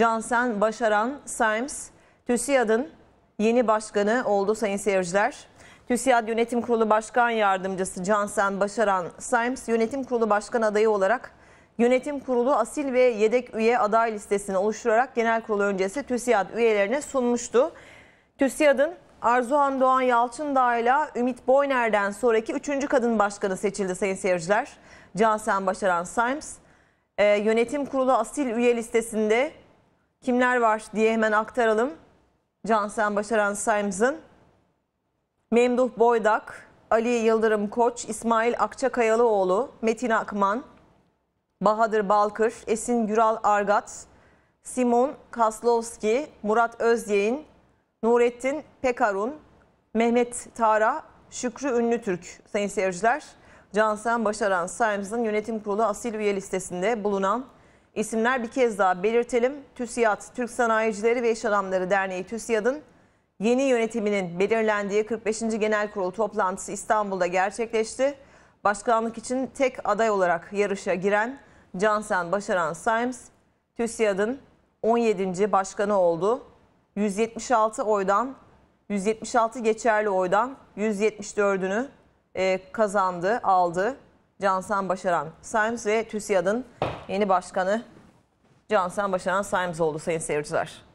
Cansen Başaran Saims, TÜSİAD'ın yeni başkanı oldu sayın seyirciler. TÜSİAD Yönetim Kurulu Başkan Yardımcısı Cansen Başaran Saims, Yönetim Kurulu Başkan Adayı olarak Yönetim Kurulu asil ve yedek üye aday listesini oluşturarak Genel Kurul öncesi TÜSİAD üyelerine sunmuştu. TÜSİAD'ın Arzuhan Doğan Yalçındağ ile Ümit Boyner'den sonraki 3. kadın başkanı seçildi sayın seyirciler. Cansen Başaran Saims. Ee, yönetim kurulu asil üye listesinde kimler var diye hemen aktaralım. Cansen Başaran Simes'ın. Memduh Boydak, Ali Yıldırım Koç, İsmail Akçakayalıoğlu, Metin Akman, Bahadır Balkır, Esin Güral Argat, Simon Kaslovski, Murat Özyeğin, Nurettin Pekarun, Mehmet Tara, Şükrü Ünlü Türk sayın seyirciler. Cansen Başaran Simes'ın yönetim kurulu asil üye listesinde bulunan İsimler bir kez daha belirtelim. TÜSİAD, Türk Sanayicileri ve İş Adamları Derneği TÜSİAD'ın yeni yönetiminin belirlendiği 45. Genel Kurul toplantısı İstanbul'da gerçekleşti. Başkanlık için tek aday olarak yarışa giren Cansen Başaran Symes, TÜSİAD'ın 17. başkanı oldu. 176 oydan 176 geçerli oydan 174'ünü e, kazandı, aldı. Cansan Başaran Symes ve TÜSİAD'ın yeni başkanı Cansan Başaran Sayımız oldu sayın seyirciler.